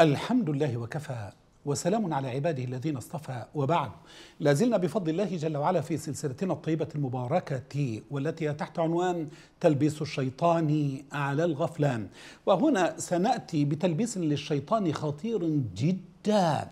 الحمد لله وكفى وسلام على عباده الذين اصطفى وبعد لازلنا بفضل الله جل وعلا في سلسلتنا الطيبة المباركة والتي تحت عنوان تلبيس الشيطان على الغفلان وهنا سنأتي بتلبيس للشيطان خطير جدا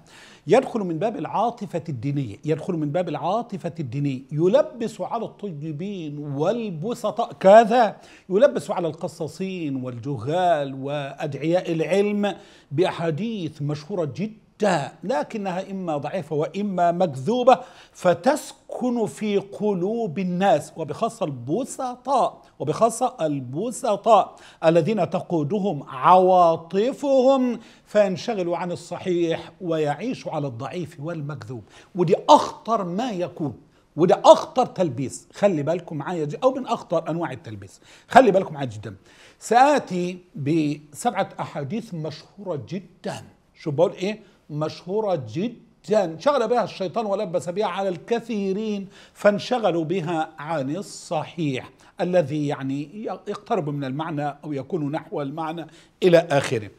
يدخل من باب العاطفة الدينية يدخل من باب العاطفة الدينية يلبس على الطيبين والبسطاء كذا يلبس على القصاصين والجهال وأدعياء العلم بأحاديث مشهورة جدا حجتها لكنها إما ضعيفة وإما مكذوبة فتسكن في قلوب الناس وبخاصة البسطاء وبخاصة البسطاء الذين تقودهم عواطفهم فينشغلوا عن الصحيح ويعيشوا على الضعيف والمكذوب ودي أخطر ما يكون وده اخطر تلبيس خلي بالكم معايا او من اخطر انواع التلبيس خلي بالكم معايا جدا ساتي بسبعه احاديث مشهوره جدا شو بقول ايه مشهورة جدا شغل بها الشيطان ولبس بها على الكثيرين فانشغلوا بها عن الصحيح الذي يعني يقترب من المعنى أو يكون نحو المعنى إلى آخره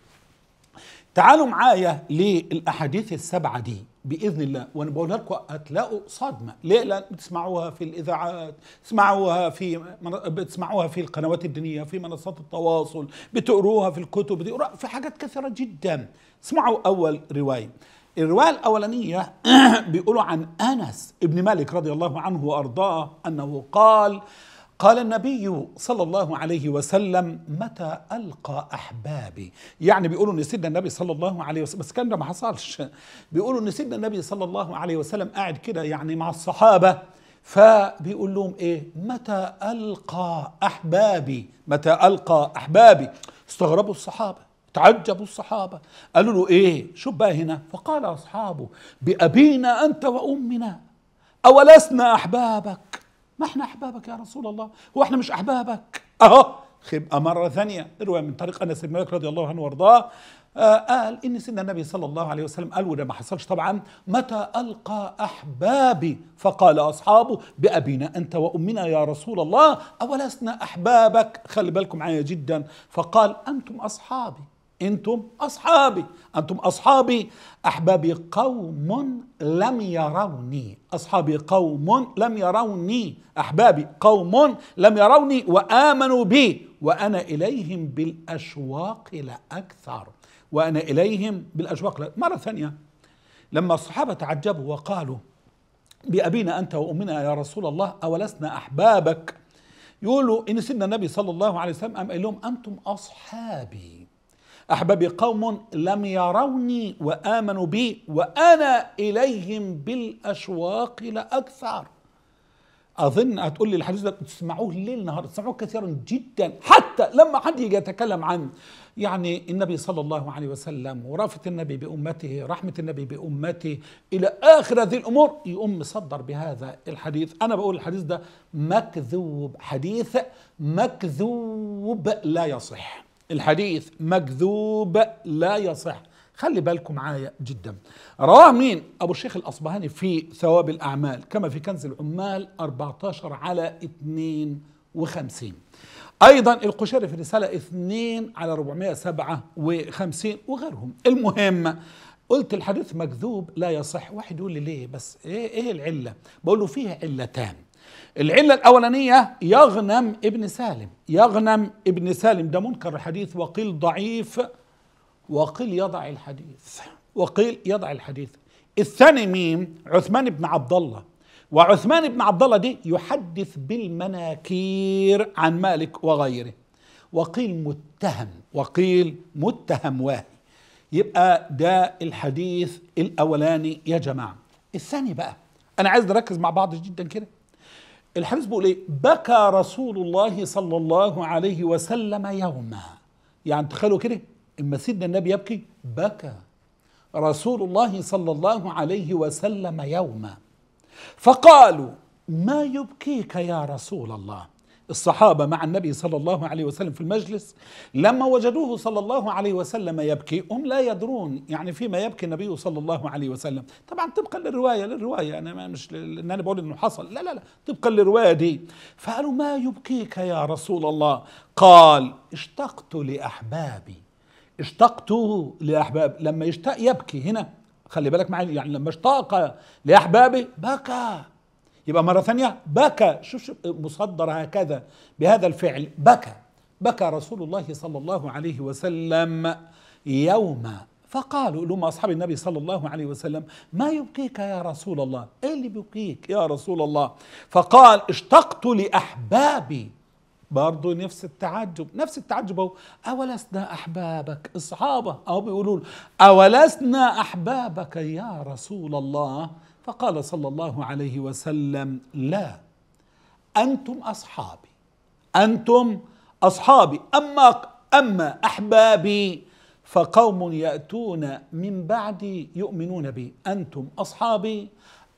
تعالوا معايا للأحاديث السبعة دي باذن الله وانا بقولها لكم هتلاقوا صدمه ليه لان بتسمعوها في الاذاعات بتسمعوها في بتسمعوها في القنوات الدينيه في منصات التواصل بتقروها في الكتب بتقروها في حاجات كثيره جدا اسمعوا اول روايه الروايه الاولانيه بيقولوا عن انس ابن مالك رضي الله عنه وارضاه انه قال قال النبي صلى الله عليه وسلم متى ألقى أحبابي يعني بيقولوا أن سيدنا النبي صلى الله عليه وسلم بس كان ده ما حصلش بيقولوا أن سيدنا النبي صلى الله عليه وسلم قاعد كده يعني مع الصحابة فبيقول لهم إيه متى ألقى أحبابي متى ألقى أحبابي استغربوا الصحابة تعجبوا الصحابة قالوا له إيه شوف بقى هنا فقال أصحابه بأبينا أنت وأمنا أولسنا أحبابك ما احنا احبابك يا رسول الله هو احنا مش احبابك اهو خب آه، مرة ثانية رواية من طريق أنس بن مالك رضي الله عنه وارضاه آه قال إن سيدنا النبي صلى الله عليه وسلم قال وده ما حصلش طبعا متى ألقى أحبابي فقال أصحابه بأبينا أنت وأمنا يا رسول الله أولسنا أحبابك خلي بالكم معايا جدا فقال أنتم أصحابي انتم اصحابي انتم اصحابي احبابي قوم لم يروني اصحابي قوم لم يروني احبابي قوم لم يروني وامنوا بي وانا اليهم بالاشواق لاكثر وانا اليهم بالاشواق لأكثر. مره ثانيه لما الصحابه تعجبوا وقالوا بابينا انت وامنا يا رسول الله اولسنا احبابك يقولوا ان سيدنا النبي صلى الله عليه وسلم قال لهم انتم اصحابي أحبابي قوم لم يروني وآمنوا بي وأنا إليهم بالأشواق لأكثر أظن هتقول لي الحديث ده تسمعوه ليل نهار تسمعوه كثيرا جدا حتى لما حد يجي يتكلم عن يعني النبي صلى الله عليه وسلم ورافة النبي بأمته رحمة النبي بأمته إلى آخر هذه الأمور يقوم مصدر بهذا الحديث أنا بقول الحديث ده مكذوب حديث مكذوب لا يصح الحديث مكذوب لا يصح خلي بالكم معايا جدا رواه مين ابو الشيخ الاصبهاني في ثواب الاعمال كما في كنز العمال 14 على 52 ايضا القشيري في رساله 2 على 457 وغيرهم المهم قلت الحديث مكذوب لا يصح واحد يقول لي ليه بس ايه ايه العله بقول له فيه علتان العلة الأولانية يغنم ابن سالم يغنم ابن سالم ده منكر الحديث وقيل ضعيف وقيل يضع الحديث وقيل يضع الحديث الثاني مين عثمان بن عبد الله وعثمان بن عبد الله دي يحدث بالمناكير عن مالك وغيره وقيل متهم وقيل متهم واهي يبقى ده الحديث الاولاني يا جماعه الثاني بقى انا عايز نركز مع بعض جدا كده الحديث بيقول ايه بكى رسول الله صلى الله عليه وسلم يوما يعني تخيلوا كده اما سيدنا النبي يبكي بكى رسول الله صلى الله عليه وسلم يوما فقالوا ما يبكيك يا رسول الله الصحابة مع النبي صلى الله عليه وسلم في المجلس لما وجدوه صلى الله عليه وسلم يبكي هم لا يدرون يعني فيما يبكي النبي صلى الله عليه وسلم طبعا طبقا للرواية للرواية أنا مش لأن أنا بقول أنه حصل لا لا لا طبقا للرواية دي فقالوا ما يبكيك يا رسول الله قال اشتقت لأحبابي اشتقت لأحباب لما يشتاق يبكي هنا خلي بالك معي يعني لما اشتاق لأحبابي بكى يبقى مرة ثانية بكى شوف, مصدر هكذا بهذا الفعل بكى بكى رسول الله صلى الله عليه وسلم يوما فقالوا لهم أصحاب النبي صلى الله عليه وسلم ما يبكيك يا رسول الله إيه اللي بيبكيك يا رسول الله فقال اشتقت لأحبابي برضه نفس التعجب نفس التعجب هو اولسنا احبابك أصحابه اهو بيقولوا اولسنا احبابك يا رسول الله فقال صلى الله عليه وسلم لا انتم اصحابي انتم اصحابي اما اما احبابي فقوم ياتون من بعدي يؤمنون بي انتم اصحابي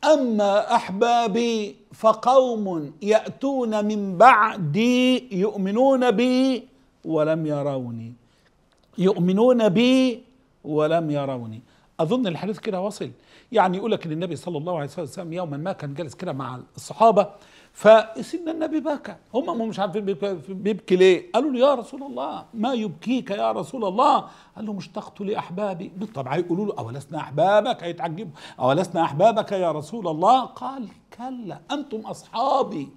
اما احبابي فقوم ياتون من بعدي يؤمنون بي ولم يروني يؤمنون بي ولم يروني اظن الحديث كده وصل يعني يقول لك ان النبي صلى الله عليه وسلم يوما ما كان جالس كده مع الصحابه فسيدنا النبي بكى هم مش عارفين بيبكي ليه قالوا له يا رسول الله ما يبكيك يا رسول الله قال لهم اشتقت لاحبابي بالطبع يقولوا له اولسنا احبابك هيتعجبوا اولسنا احبابك يا رسول الله قال كلا انتم اصحابي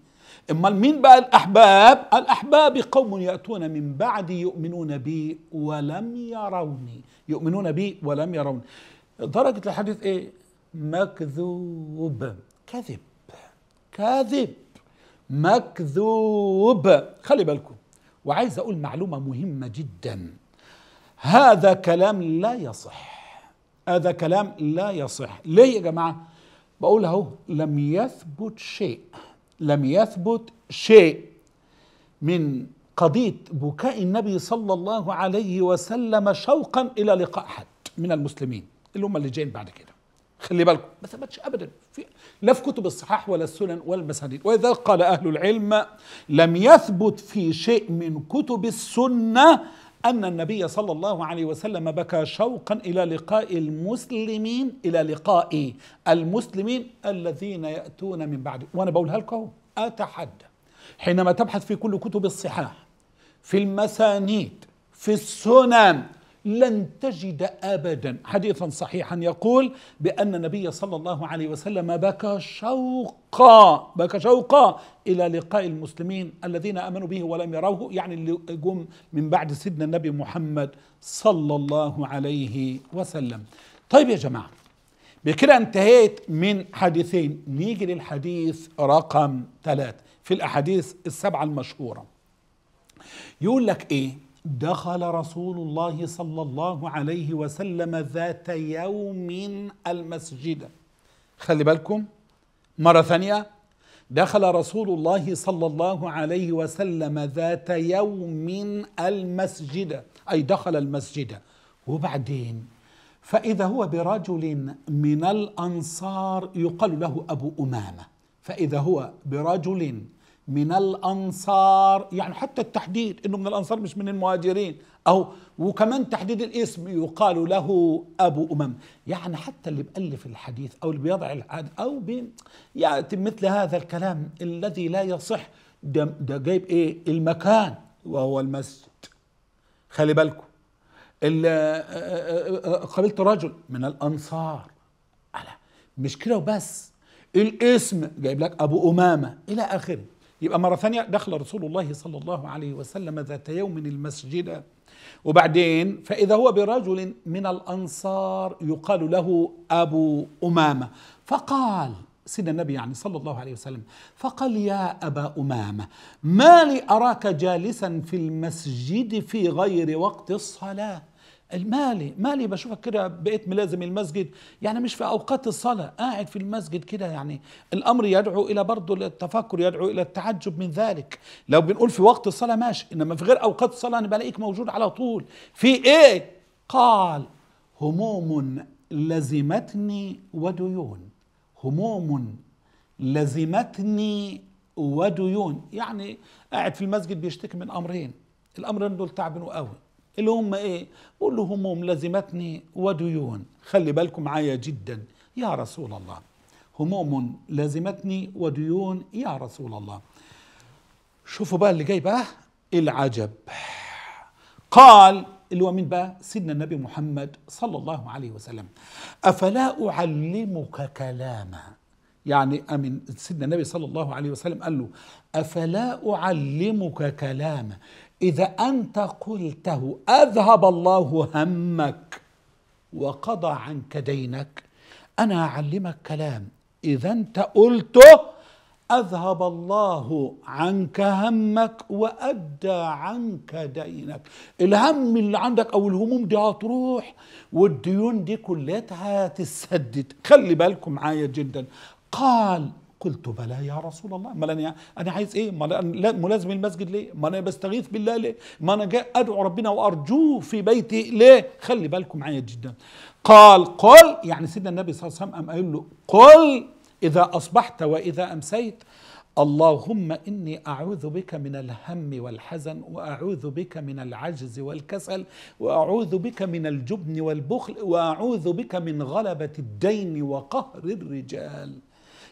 امال مين بقى الاحباب الاحباب قوم ياتون من بعدي يؤمنون بي ولم يروني يؤمنون بي ولم يروني درجه الحديث ايه مكذوب كذب كذب مكذوب خلي بالكم وعايز اقول معلومه مهمه جدا هذا كلام لا يصح هذا كلام لا يصح ليه يا جماعه بقول اهو لم يثبت شيء لم يثبت شيء من قضيه بكاء النبي صلى الله عليه وسلم شوقا الى لقاء حد من المسلمين اللي هم اللي جايين بعد كده خلي بالكم ما ثبتش ابدا في لا في كتب الصحاح ولا السنن ولا المسانيد واذا قال اهل العلم لم يثبت في شيء من كتب السنه ان النبي صلى الله عليه وسلم بكى شوقا الى لقاء المسلمين الى لقاء المسلمين الذين ياتون من بعده وانا بقولها لكم اتحدى حينما تبحث في كل كتب الصحاح في المسانيد في السنن لن تجد ابدا حديثا صحيحا يقول بان النبي صلى الله عليه وسلم بكى شوقا بكى شوقا الى لقاء المسلمين الذين امنوا به ولم يروه يعني اللي جم من بعد سيدنا النبي محمد صلى الله عليه وسلم. طيب يا جماعه بكده انتهيت من حديثين نيجي للحديث رقم ثلاث في الاحاديث السبعه المشهوره. يقول لك ايه؟ دخل رسول الله صلى الله عليه وسلم ذات يوم المسجد خلي بالكم مرة ثانية دخل رسول الله صلى الله عليه وسلم ذات يوم المسجد أي دخل المسجد وبعدين فإذا هو برجل من الأنصار يقال له أبو أمامة فإذا هو برجل من الأنصار يعني حتى التحديد أنه من الأنصار مش من المهاجرين أو وكمان تحديد الاسم يقال له أبو أمم يعني حتى اللي بألف الحديث أو اللي بيضع العاد أو بي يأتي مثل هذا الكلام الذي لا يصح ده, ده جايب إيه المكان وهو المسجد خلي بالكم آه، آه، آه، قابلت رجل من الأنصار مش كده وبس الاسم جايب لك أبو أمامة إلى آخره يبقى مرة ثانية دخل رسول الله صلى الله عليه وسلم ذات يوم المسجد وبعدين فإذا هو برجل من الأنصار يقال له أبو أمامة فقال سيدنا النبي يعني صلى الله عليه وسلم فقال يا أبا أمامة ما لي أراك جالسا في المسجد في غير وقت الصلاة مالي مالي بشوفك كده بقيت ملازم المسجد يعني مش في اوقات الصلاه قاعد في المسجد كده يعني الامر يدعو الى برضه التفكر يدعو الى التعجب من ذلك لو بنقول في وقت الصلاه ماشي انما في غير اوقات الصلاه انا بلاقيك موجود على طول في ايه قال هموم لزمتني وديون هموم لزمتني وديون يعني قاعد في المسجد بيشتكي من امرين الامرين دول تعبنوا قوي اللي هم ايه بقول له هموم لزمتني وديون خلي بالكم معايا جدا يا رسول الله هموم لزمتني وديون يا رسول الله شوفوا بقى اللي جاي بقى العجب قال اللي هو مين بقى سيدنا النبي محمد صلى الله عليه وسلم أفلا أعلمك كلاما يعني أمن سيدنا النبي صلى الله عليه وسلم قال له أفلا أعلمك كلاما اذا انت قلته اذهب الله همك وقضى عنك دينك انا اعلمك كلام اذا انت قلته اذهب الله عنك همك وادى عنك دينك الهم اللي عندك او الهموم دي هتروح والديون دي كلها هتتسدد خلي بالكم معايا جدا قال قلت بلى يا رسول الله ما أنا أنا عايز إيه ما أنا ملازم المسجد ليه ما أنا بستغيث بالله ليه ما أنا جاي أدعو ربنا وأرجوه في بيتي ليه خلي بالكم معايا جدا قال قل يعني سيدنا النبي صلى الله عليه وسلم قام له قل إذا أصبحت وإذا أمسيت اللهم إني أعوذ بك من الهم والحزن وأعوذ بك من العجز والكسل وأعوذ بك من الجبن والبخل وأعوذ بك من غلبة الدين وقهر الرجال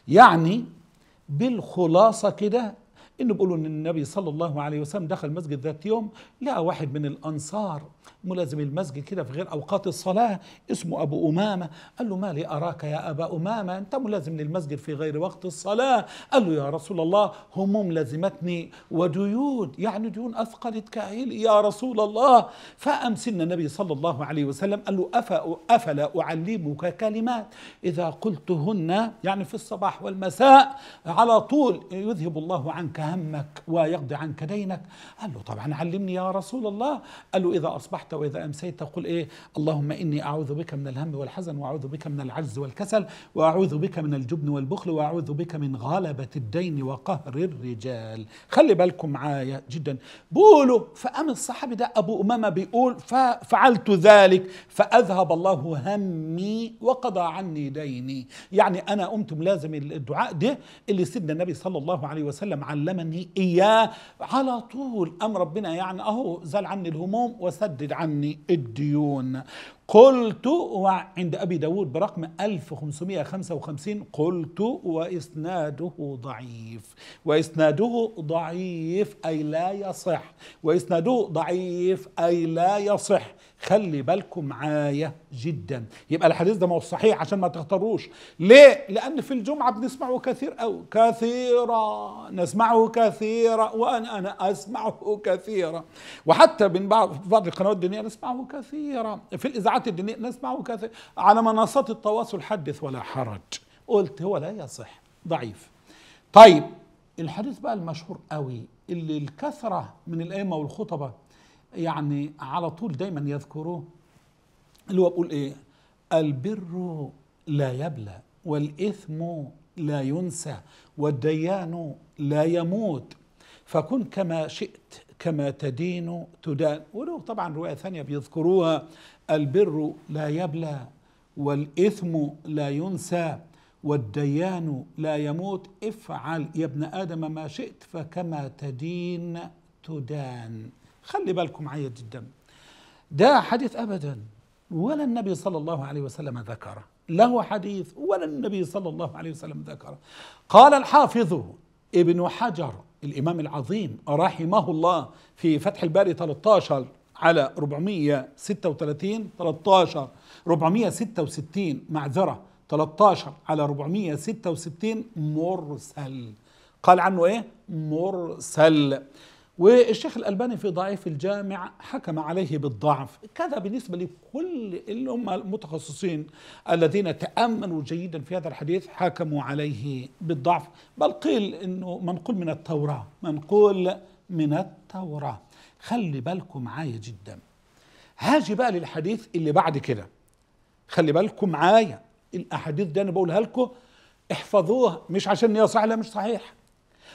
يعني بالخلاصة كده انه بيقولوا ان النبي صلى الله عليه وسلم دخل المسجد ذات يوم لقى واحد من الانصار ملازم المسجد كده في غير اوقات الصلاه اسمه ابو امامه قال له ما لي اراك يا ابا امامه انت ملازم للمسجد في غير وقت الصلاه قال له يا رسول الله هموم لازمتني وديون يعني ديون اثقلت كاهلي يا رسول الله فامسنا النبي صلى الله عليه وسلم قال له افلا اعلمك كلمات اذا قلتهن يعني في الصباح والمساء على طول يذهب الله عنك همك ويقضي عنك دينك قال له طبعا علمني يا رسول الله قال له اذا اصبحت وإذا أمسيت تقول إيه اللهم إني أعوذ بك من الهم والحزن وأعوذ بك من العجز والكسل وأعوذ بك من الجبن والبخل وأعوذ بك من غلبة الدين وقهر الرجال خلي بالكم معايا جدا بقولوا فقام الصحابي ده أبو أمامة بيقول ففعلت ذلك فأذهب الله همي وقضى عني ديني يعني أنا قمت ملازم الدعاء ده اللي سيدنا النبي صلى الله عليه وسلم علمني إياه على طول أم ربنا يعني أهو زال عني الهموم وسدد عني الديون قلت عند أبي داود برقم 1555 قلت وإسناده ضعيف وإسناده ضعيف أي لا يصح وإسناده ضعيف أي لا يصح خلي بالكم معايا جدا يبقى الحديث ده ما هو صحيح عشان ما تختاروش ليه لان في الجمعه بنسمعه كثير او كثيرا نسمعه كثيرا وانا انا اسمعه كثيرا وحتى من بعض القنوات الدينيه نسمعه كثيرا في الاذاعات الدينيه نسمعه كثيرا على منصات التواصل حدث ولا حرج قلت هو لا يصح ضعيف طيب الحديث بقى المشهور قوي اللي الكثره من الائمه والخطبه يعني على طول دايما يذكروه اللي هو بيقول ايه البر لا يبلى والاثم لا ينسى والديان لا يموت فكن كما شئت كما تدين تدان وله طبعا روايه ثانيه بيذكروها البر لا يبلى والاثم لا ينسى والديان لا يموت افعل يا ابن ادم ما شئت فكما تدين تدان خلي بالكم معايا جدا ده حديث أبدا ولا النبي صلى الله عليه وسلم ذكره له حديث ولا النبي صلى الله عليه وسلم ذكره قال الحافظ ابن حجر الإمام العظيم رحمه الله في فتح الباري 13 على 436 13 466 معذرة 13 على 466 مرسل قال عنه ايه مرسل والشيخ الألباني في ضعيف الجامع حكم عليه بالضعف كذا بالنسبة لكل اللي هم المتخصصين الذين تأمنوا جيدا في هذا الحديث حكموا عليه بالضعف بل قيل أنه منقول من التوراة منقول من التوراة خلي بالكم معايا جدا هاجي بقى للحديث اللي بعد كده خلي بالكم معايا الأحاديث دي أنا بقولها لكم احفظوها مش عشان هي صحيحة لا مش صحيح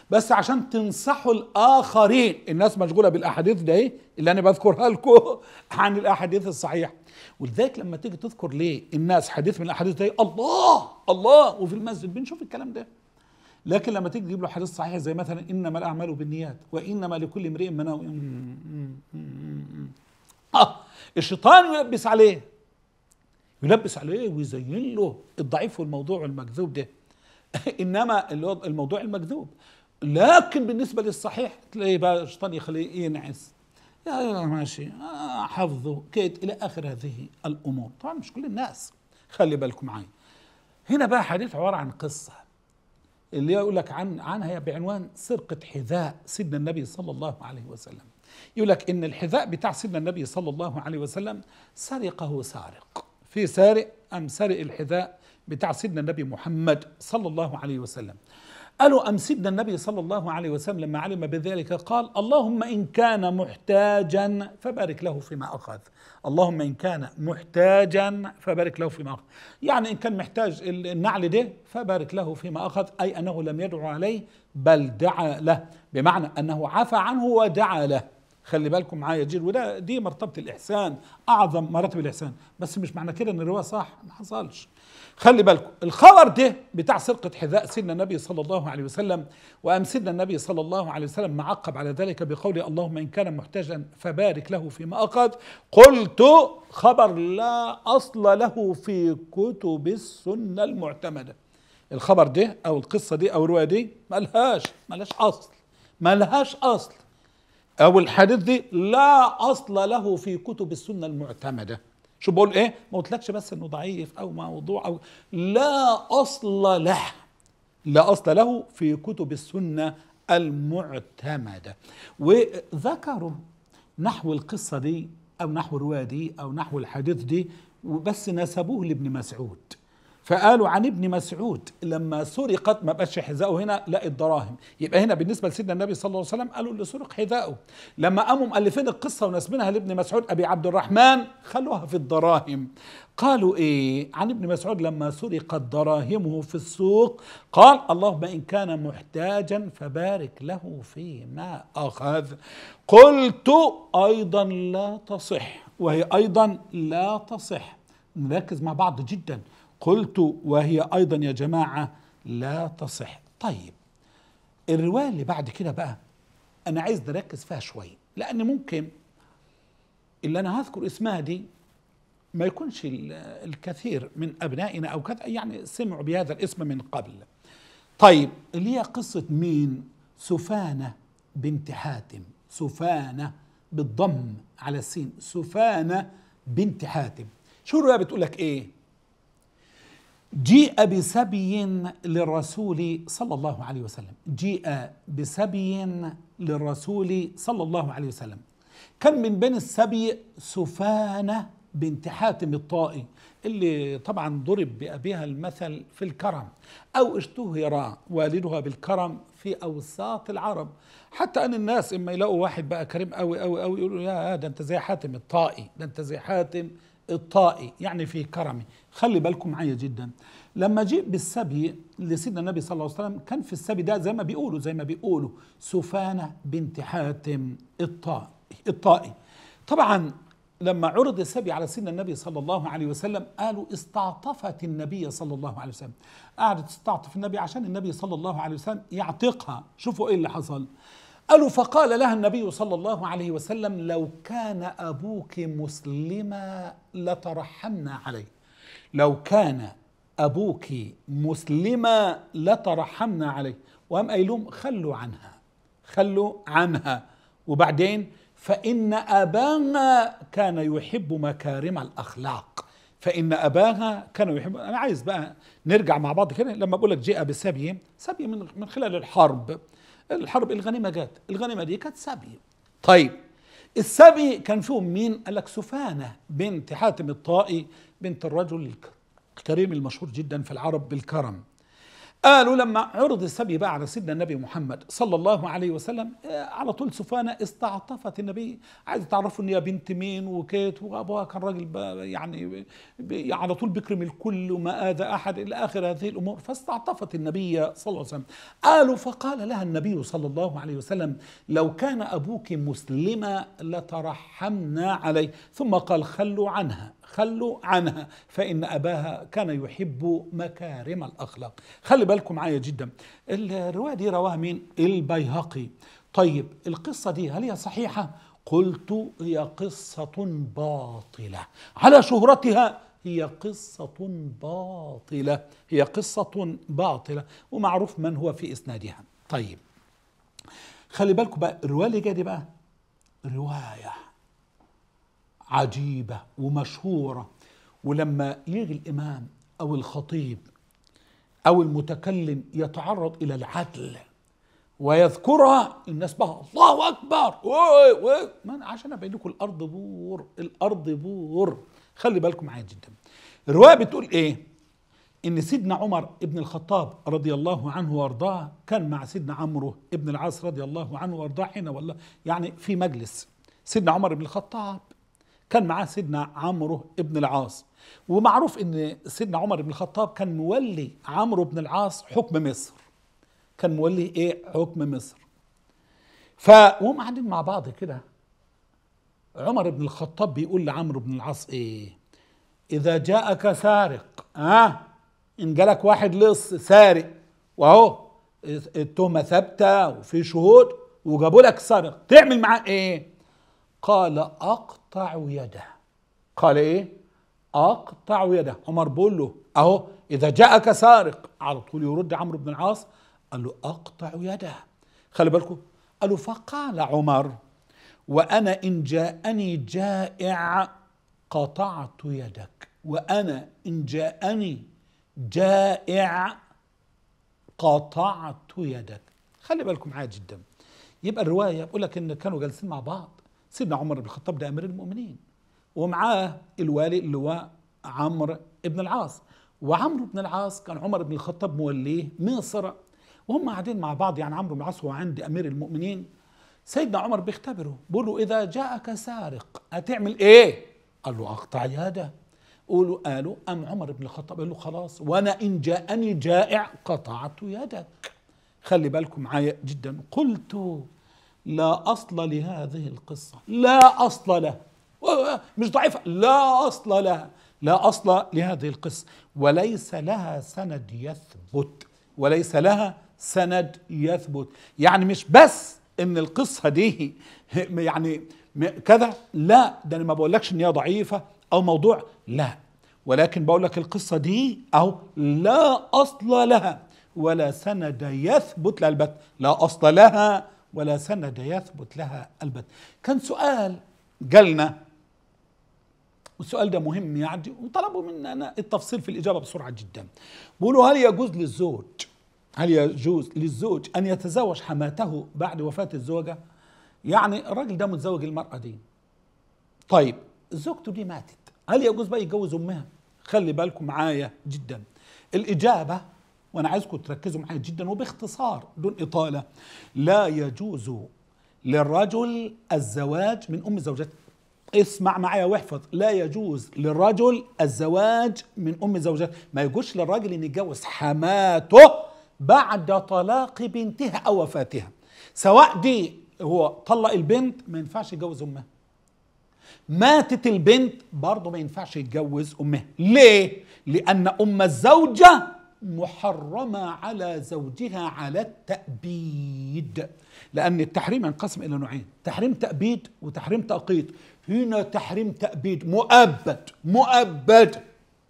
بس عشان تنصحوا الاخرين الناس مشغوله بالاحاديث ده ايه اللي انا بذكرها لكم عن الاحاديث الصحيحه ولذلك لما تيجي تذكر ليه الناس حديث من الاحاديث ده الله الله وفي المسجد بنشوف الكلام ده لكن لما تيجي تجيب له حديث صحيح زي مثلا انما الاعمال بالنيات وانما لكل امرئ ما نوى اه الشيطان يلبس عليه يلبس عليه ويزين له الضعيف والموضوع المكذوب ده انما اللي هو الموضوع المكذوب لكن بالنسبه للصحيح تلاقيه بقى الشيطان يخليه ينعس يا ماشي آه، حفظه كيت الى اخر هذه الامور طبعا مش كل الناس خلي بالكم معايا هنا بقى حديث عباره عن قصه اللي يقول لك عن عنها بعنوان سرقه حذاء سيدنا النبي صلى الله عليه وسلم يقول لك ان الحذاء بتاع سيدنا النبي صلى الله عليه وسلم سرقه سارق في سارق ام سرق الحذاء بتاع سيدنا النبي محمد صلى الله عليه وسلم قالوا أم سيدنا النبي صلى الله عليه وسلم لما علم بذلك قال اللهم إن كان محتاجا فبارك له فيما أخذ اللهم إن كان محتاجا فبارك له فيما أخذ يعني إن كان محتاج النعل ده فبارك له فيما أخذ أي أنه لم يدعو عليه بل دعا له بمعنى أنه عفى عنه ودعا له خلي بالكم معايا جيل وده دي مرتبه الاحسان اعظم مراتب الاحسان بس مش معنى كده ان الروايه صح ما حصلش خلي بالكم الخبر ده بتاع سرقه حذاء سيدنا النبي صلى الله عليه وسلم وأم سيدنا النبي صلى الله عليه وسلم معقب على ذلك بقول اللهم ان كان محتاجا فبارك له فيما اخذ قلت خبر لا اصل له في كتب السنه المعتمده الخبر ده او القصه دي او الروايه دي ملهاش ملهاش اصل ملهاش اصل أو الحديث دي لا أصل له في كتب السنة المعتمدة شو بقول إيه؟ ما قلتلكش بس إنه ضعيف أو موضوع أو لا أصل له لا أصل له في كتب السنة المعتمدة وذكروا نحو القصة دي أو نحو الرواية دي أو نحو الحديث دي وبس نسبوه لابن مسعود فقالوا عن ابن مسعود لما سرقت ما بقاش حذاؤه هنا لا الدراهم يبقى هنا بالنسبه لسيدنا النبي صلى الله عليه وسلم قالوا اللي سرق حذاؤه لما قاموا مؤلفين القصه وناسبينها لابن مسعود ابي عبد الرحمن خلوها في الدراهم قالوا ايه عن ابن مسعود لما سرقت دراهمه في السوق قال اللهم ان كان محتاجا فبارك له فيما اخذ قلت ايضا لا تصح وهي ايضا لا تصح نركز مع بعض جدا قلت وهي أيضا يا جماعة لا تصح طيب الرواية اللي بعد كده بقى أنا عايز اركز فيها شوية لأن ممكن اللي أنا هذكر اسمها دي ما يكونش الكثير من أبنائنا أو كذا يعني سمعوا بهذا الاسم من قبل طيب اللي هي قصة مين سفانة بنت حاتم سفانة بالضم على السين سفانة بنت حاتم شو الرواية بتقول لك إيه جيء بسبي للرسول صلى الله عليه وسلم جيء بسبي للرسول صلى الله عليه وسلم كان من بين السبي سفانة بنت حاتم الطائي اللي طبعا ضرب بأبيها المثل في الكرم أو اشتهر والدها بالكرم في أوساط العرب حتى أن الناس إما يلاقوا واحد بقى كريم أوي أوي أوي يقولوا يا ده أنت زي حاتم الطائي ده أنت زي حاتم الطائي يعني في كرمة خلي بالكم معايا جدا لما جيء بالسبي لسيدنا النبي صلى الله عليه وسلم كان في السبي ده زي ما بيقولوا زي ما بيقولوا سفانة بنت حاتم الطائي الطائي طبعا لما عرض السبي على سيدنا النبي صلى الله عليه وسلم قالوا استعطفت النبي صلى الله عليه وسلم قعدت تستعطف النبي عشان النبي صلى الله عليه وسلم يعتقها شوفوا ايه اللي حصل قالوا فقال لها النبي صلى الله عليه وسلم لو كان أبوك مسلما لترحمنا عليه لو كان أبوك مسلما لترحمنا عليه وهم قايلهم خلوا عنها خلوا عنها وبعدين فإن أباها كان يحب مكارم الأخلاق فإن أباها كان يحب أنا عايز بقى نرجع مع بعض كده لما بقول لك جاء بسبي سبي من خلال الحرب الحرب الغنيمه جات الغنيمه دي كانت سبي طيب السبي كان فيهم مين قال لك سفانه بنت حاتم الطائي بنت الرجل الكريم المشهور جدا في العرب بالكرم قالوا لما عرض السبي بقى على سيدنا النبي محمد صلى الله عليه وسلم آه، على طول سفانة استعطفت النبي عايز تعرفوا ان يا بنت مين وكيت وابوها كان راجل يعني على طول بيكرم الكل وما اذى احد الى اخر هذه الامور فاستعطفت النبي صلى الله عليه وسلم قالوا فقال لها النبي صلى الله عليه وسلم لو كان ابوك مسلما لترحمنا عليه ثم قال خلوا عنها خلوا عنها فإن أباها كان يحب مكارم الأخلاق خلي بالكم معايا جدا الرواية دي رواها مين البيهقي طيب القصة دي هل هي صحيحة قلت هي قصة باطلة على شهرتها هي قصة باطلة هي قصة باطلة ومعروف من هو في إسنادها طيب خلي بالكم بقى الرواية اللي جاية دي بقى رواية عجيبة ومشهورة ولما يجي الإمام أو الخطيب أو المتكلم يتعرض إلى العدل ويذكرها الناس بقى الله أكبر وي وي من عشان أبين لكم الأرض بور الأرض بور خلي بالكم معايا جدا الرواية بتقول إيه ان سيدنا عمر ابن الخطاب رضي الله عنه وارضاه كان مع سيدنا عمرو ابن العاص رضي الله عنه وارضاه حين والله يعني في مجلس سيدنا عمر بن الخطاب كان معاه سيدنا عمرو بن العاص ومعروف ان سيدنا عمر بن الخطاب كان مولي عمرو بن العاص حكم مصر كان مولي ايه حكم مصر ف وهم قاعدين مع بعض كده عمر بن الخطاب بيقول لعمرو بن العاص ايه اذا جاءك سارق ها آه ان جالك واحد لص سارق واهو التهمه ثابته وفي شهود وجابوا لك سارق تعمل معاه ايه قال اقتل أقطع يده قال إيه أقطع يده عمر بقول له أهو إذا جاءك سارق على طول يرد عمرو بن العاص قال له أقطع يده خلي بالكم قال له فقال عمر وأنا إن جاءني جائع قطعت يدك وأنا إن جاءني جائع قطعت يدك خلي بالكم معايا جدا يبقى الرواية بقول لك إن كانوا جالسين مع بعض سيدنا عمر بن الخطاب ده امير المؤمنين ومعاه الوالي اللي هو عمرو بن العاص وعمرو بن العاص كان عمر بن الخطاب موليه مصر وهم قاعدين مع بعض يعني عمرو بن العاص هو عند امير المؤمنين سيدنا عمر بيختبره بيقول له اذا جاءك سارق هتعمل ايه قال له اقطع يده قولوا قالوا ام عمر بن الخطاب قال له خلاص وانا ان جاءني جائع قطعت يدك خلي بالكم معايا جدا قلت لا أصل لهذه القصة لا أصل لها مش ضعيفة لا أصل لها لا أصل لهذه القصة وليس لها سند يثبت وليس لها سند يثبت يعني مش بس ان القصة دي يعني كذا لا ده انا ما بقولكش ان هي ضعيفة او موضوع لا ولكن بقول لك القصة دي أو لا أصل لها ولا سند يثبت للبت لا أصل لها ولا سند يثبت لها البت كان سؤال قالنا والسؤال ده مهم يعني وطلبوا مننا التفصيل في الإجابة بسرعة جدا بيقولوا هل يجوز للزوج هل يجوز للزوج أن يتزوج حماته بعد وفاة الزوجة يعني الراجل ده متزوج المرأة دي طيب زوجته دي ماتت هل يجوز بقى يتجوز أمها خلي بالكم معايا جدا الإجابة وانا عايزكم تركزوا معايا جدا وباختصار دون اطاله لا يجوز للرجل الزواج من ام زوجته اسمع معايا واحفظ لا يجوز للرجل الزواج من ام زوجته ما يجوش للراجل ان يتجوز حماته بعد طلاق بنتها او وفاتها سواء دي هو طلق البنت ما ينفعش يتجوز امها ماتت البنت برضه ما ينفعش يتجوز امها ليه لان ام الزوجه محرمة على زوجها على التأبيد لأن التحريم ينقسم إلى نوعين تحريم تأبيد وتحريم تأقيد هنا تحريم تأبيد مؤبد مؤبد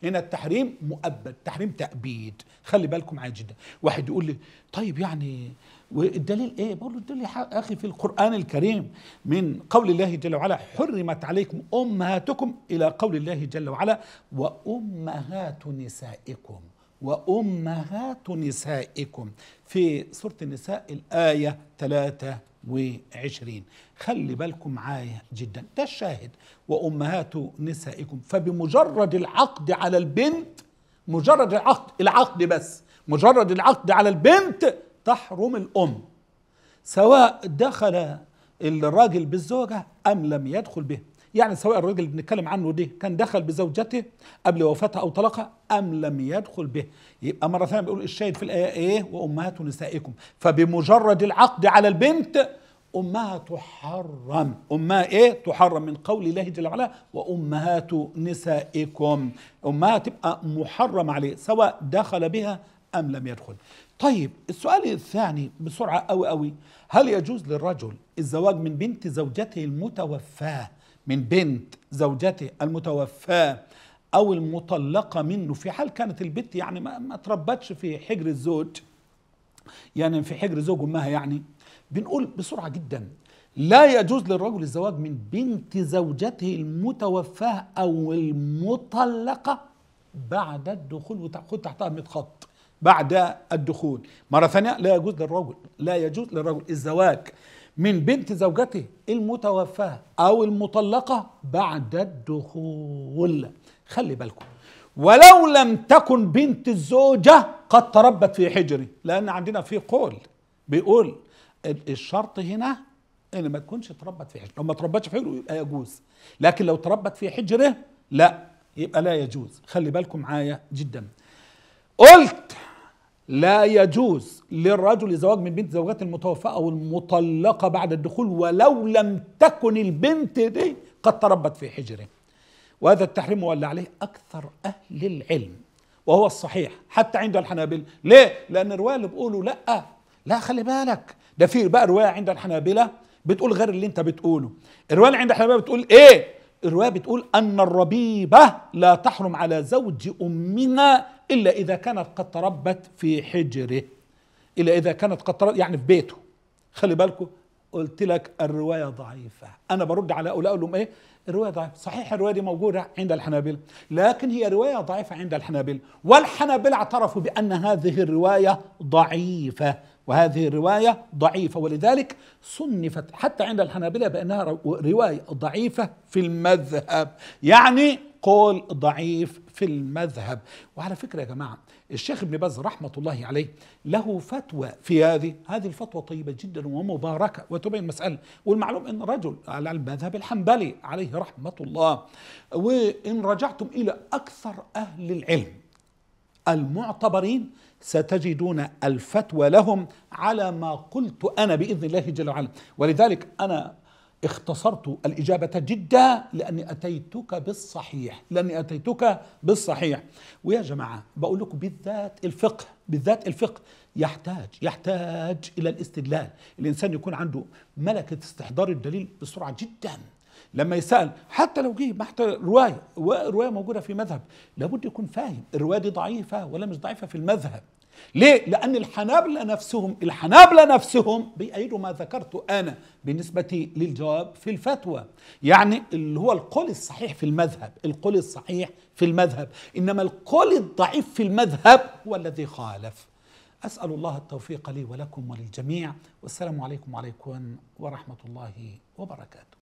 هنا التحريم مؤبد تحريم تأبيد خلي بالكم معايا جدا واحد يقول لي طيب يعني والدليل ايه بقول له الدليل يا اخي في القران الكريم من قول الله جل وعلا حرمت عليكم امهاتكم الى قول الله جل وعلا وامهات نسائكم وأمهات نسائكم في سورة النساء الآية 23 خلي بالكم معايا جدا ده الشاهد وأمهات نسائكم فبمجرد العقد على البنت مجرد العقد العقد بس مجرد العقد على البنت تحرم الأم سواء دخل الراجل بالزوجة أم لم يدخل به يعني سواء الراجل اللي بنتكلم عنه ده كان دخل بزوجته قبل وفاتها او طلقها ام لم يدخل به يبقى مره ثانيه بيقول الشاهد في الايه ايه وامهات نسائكم فبمجرد العقد على البنت امها تحرم امها ايه تحرم من قول الله جل وعلا وامهات نسائكم امها تبقى محرم عليه سواء دخل بها ام لم يدخل طيب السؤال الثاني بسرعه قوي قوي هل يجوز للرجل الزواج من بنت زوجته المتوفاه من بنت زوجته المتوفاه او المطلقه منه في حال كانت البت يعني ما, ما تربتش في حجر الزوج يعني في حجر زوج امها يعني بنقول بسرعه جدا لا يجوز للرجل الزواج من بنت زوجته المتوفاه او المطلقه بعد الدخول وتاخد تحتها 100 خط بعد الدخول مرة ثانية لا يجوز للرجل لا يجوز للرجل الزواج من بنت زوجته المتوفاة أو المطلقة بعد الدخول خلي بالكم ولو لم تكن بنت الزوجة قد تربت في حجري لأن عندنا في قول بيقول الشرط هنا ان ما تكونش تربت في حجره لو ما تربتش في حجره يبقى يجوز لكن لو تربت في حجره لا يبقى لا يجوز خلي بالكم معايا جدا قلت لا يجوز للرجل الزواج من بنت زوجات المتوفاة أو المطلقة بعد الدخول ولو لم تكن البنت دي قد تربت في حجره وهذا التحريم ولا عليه أكثر أهل العلم وهو الصحيح حتى عند الحنابلة ليه؟ لأن الرواية اللي بيقولوا لأ لا خلي بالك ده في بقى رواية عند الحنابلة بتقول غير اللي أنت بتقوله الرواية اللي عند الحنابلة بتقول إيه؟ الرواية بتقول أن الربيبة لا تحرم على زوج أمها إلا إذا كانت قد تربت في حجره إلا إذا كانت قد تربت يعني في بيته خلي بالكم قلت لك الرواية ضعيفة أنا برد على هؤلاء أقول لهم إيه الرواية ضعيفة صحيح الرواية دي موجودة عند الحنابلة لكن هي رواية ضعيفة عند الحنابلة والحنابلة اعترفوا بأن هذه الرواية ضعيفة وهذه الرواية ضعيفة ولذلك صنفت حتى عند الحنابلة بأنها رواية ضعيفة في المذهب يعني قول ضعيف في المذهب وعلى فكرة يا جماعة الشيخ ابن باز رحمة الله عليه له فتوى في هذه هذه الفتوى طيبة جدا ومباركة وتبين مسألة والمعلوم أن رجل على المذهب الحنبلي عليه رحمة الله وإن رجعتم إلى أكثر أهل العلم المعتبرين ستجدون الفتوى لهم على ما قلت انا باذن الله جل وعلا ولذلك انا اختصرت الاجابه جدا لاني اتيتك بالصحيح لاني اتيتك بالصحيح ويا جماعه بقول لكم بالذات الفقه بالذات الفقه يحتاج يحتاج الى الاستدلال الانسان يكون عنده ملكه استحضار الدليل بسرعه جدا لما يسال حتى لو جه حتى روايه روايه موجوده في مذهب لابد يكون فاهم الروايه دي ضعيفه ولا مش ضعيفه في المذهب ليه؟ لأن الحنابلة نفسهم الحنابلة نفسهم بيأيدوا ما ذكرته أنا بالنسبة للجواب في الفتوى يعني اللي هو القول الصحيح في المذهب القول الصحيح في المذهب إنما القول الضعيف في المذهب هو الذي خالف أسأل الله التوفيق لي ولكم وللجميع والسلام عليكم وعليكم ورحمة الله وبركاته